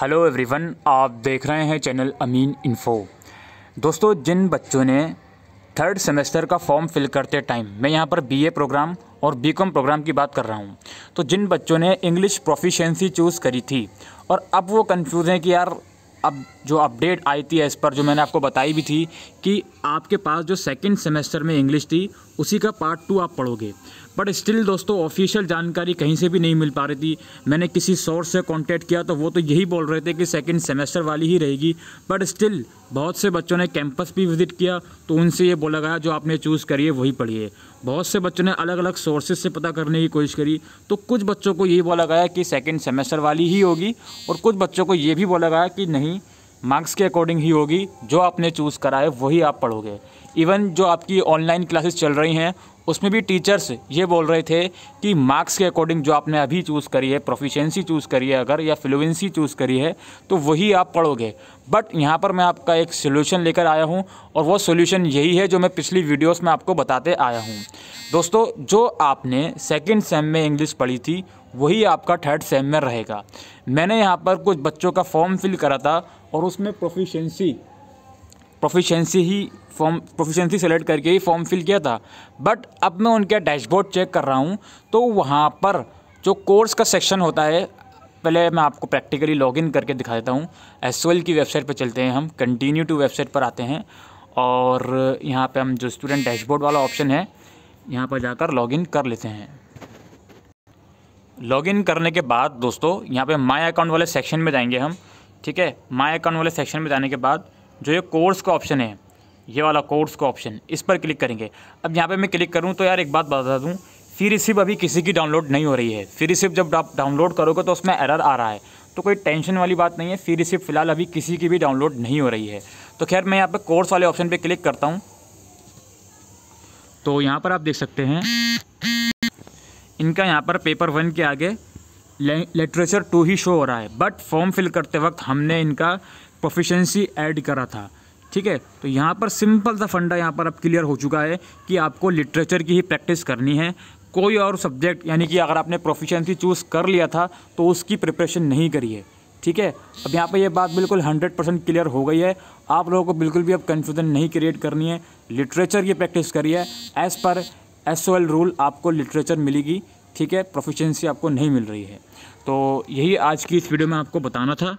hello everyone आप देख रहे हैं चैनल अमीन इन्फो दोस्तों जिन बच्चों ने थर्ड सेमेस्टर का फॉर्म फिल करते टाइम मैं यहाँ पर बीए प्रोग्राम और बीकॉम प्रोग्राम की बात कर रहा हूँ तो जिन बच्चों ने इंग्लिश प्रोफिशेंसी चूज़ करी थी और अब वो कन्फ्यूज़ हैं कि यार अब जो अपडेट आई थी इस पर जो मैंने आपको बताई भी थी कि आपके पास जो सेकेंड सेमेस्टर में इंग्लिश थी उसी का पार्ट टू आप पढ़ोगे बट स्टिल दोस्तों ऑफिशियल जानकारी कहीं से भी नहीं मिल पा रही थी मैंने किसी सोर्स से कॉन्टेक्ट किया तो वो तो यही बोल रहे थे कि सेकेंड सेमेस्टर वाली ही रहेगी बट स्टिल बहुत से बच्चों ने कैंपस भी विज़िट किया तो उनसे ये बोला गया जो आपने चूज़ करिए वही पढ़िए बहुत से बच्चों ने अलग अलग सोर्सेज से पता करने की कोशिश करी तो कुछ बच्चों को ये बोला गया कि सेकेंड सेमेस्टर वाली ही होगी और कुछ बच्चों को ये भी बोला गया कि नहीं मार्क्स के अकॉर्डिंग ही होगी जो आपने चूज़ करा है वही आप पढ़ोगे इवन जो आपकी ऑनलाइन क्लासेस चल रही हैं उसमें भी टीचर्स ये बोल रहे थे कि मार्क्स के अकॉर्डिंग जो आपने अभी चूज़ करी है प्रोफिशेंसी चूज़ करी है अगर या फ्लुएंसी चूज़ करी है तो वही आप पढ़ोगे बट यहाँ पर मैं आपका एक सोल्यूशन लेकर आया हूँ और वो सोल्यूशन यही है जो मैं पिछली वीडियोस में आपको बताते आया हूँ दोस्तों जो आपने सेकेंड सेम में इंग्लिश पढ़ी थी वही आपका थर्ड सेम में रहेगा मैंने यहाँ पर कुछ बच्चों का फॉर्म फिल करा था और उसमें प्रोफिशेंसी प्रोफिशेंसी ही फॉर्म प्रोफिशेंसी सेलेक्ट करके ही फॉर्म फिल किया था बट अब मैं उनका डैशबोर्ड चेक कर रहा हूँ तो वहाँ पर जो कोर्स का सेक्शन होता है पहले मैं आपको प्रैक्टिकली लॉगिन करके दिखा देता हूँ एस की वेबसाइट पर चलते हैं हम कंटिन्यू टू वेबसाइट पर आते हैं और यहाँ पे हम जो स्टूडेंट डैशबोर्ड वाला ऑप्शन है यहाँ पर जाकर लॉगिन कर लेते हैं लॉगिन करने के बाद दोस्तों यहाँ पे माय अकाउंट वाले सेक्शन में जाएंगे हम ठीक है माई अकाउंट वाले सेक्शन में जाने के बाद जो ये कोर्स का ऑप्शन है ये वाला कोर्स का ऑप्शन इस पर क्लिक करेंगे अब यहाँ पे मैं क्लिक करूँ तो यार एक बात बता दूँ फी रिसिप अभी किसी की डाउनलोड नहीं हो रही है फी रिसिप जब आप डाउनलोड करोगे तो उसमें एरर आ रहा है तो कोई टेंशन वाली बात नहीं है फी रिसिप फिलहाल अभी किसी की भी डाउनलोड नहीं हो रही है तो खैर मैं यहाँ पर कोर्स वाले ऑप्शन पर क्लिक करता हूँ तो यहाँ पर आप देख सकते हैं इनका यहाँ पर पेपर वन के आगे लिटरेचर टू ही शो हो रहा है बट फॉर्म फिल करते वक्त हमने इनका प्रोफिशेंसी ऐड करा था ठीक है तो यहाँ पर सिंपल सा फंडा यहाँ पर अब क्लियर हो चुका है कि आपको लिटरेचर की ही प्रैक्टिस करनी है कोई और सब्जेक्ट यानी कि अगर आपने प्रोफिशेंसी चूज़ कर लिया था तो उसकी प्रिपरेशन नहीं करी है ठीक है अब यहाँ पर यह बात बिल्कुल 100 परसेंट क्लियर हो गई है आप लोगों को बिल्कुल भी अब कन्फ्यूज़न नहीं क्रिएट करनी है लिटरेचर की प्रैक्टिस करिए एज़ पर एस रूल आपको लिटरेचर मिलेगी ठीक है प्रोफिशेंसी आपको नहीं मिल रही है तो यही आज की इस वीडियो में आपको बताना था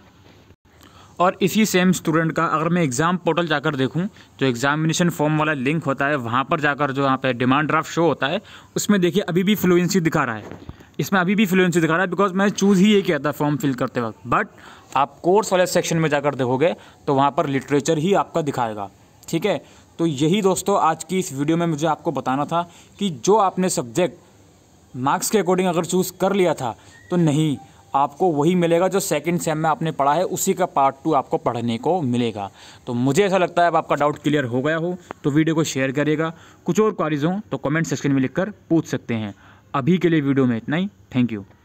और इसी सेम स्टूडेंट का अगर मैं एग्ज़ाम पोर्टल जाकर देखूं जो एग्जामिनेशन फॉर्म वाला लिंक होता है वहाँ पर जाकर जो यहाँ पे डिमांड ड्राफ्ट शो होता है उसमें देखिए अभी भी फ्लुएंसी दिखा रहा है इसमें अभी भी फ्लुएंसी दिखा रहा है बिकॉज मैं चूज़ ही ये किया था फॉर्म फिल करते वक्त बट आप कोर्स वाले सेक्शन में जाकर देखोगे तो वहाँ पर लिटरेचर ही आपका दिखाएगा ठीक है तो यही दोस्तों आज की इस वीडियो में मुझे आपको बताना था कि जो आपने सब्जेक्ट मार्क्स के अकॉर्डिंग अगर चूज़ कर लिया था तो नहीं आपको वही मिलेगा जो सेकंड सेम में आपने पढ़ा है उसी का पार्ट टू आपको पढ़ने को मिलेगा तो मुझे ऐसा लगता है अब आपका डाउट क्लियर हो गया हो तो वीडियो को शेयर करेगा कुछ और क्वारीज हों तो कमेंट सेक्शन में लिखकर पूछ सकते हैं अभी के लिए वीडियो में इतना ही थैंक यू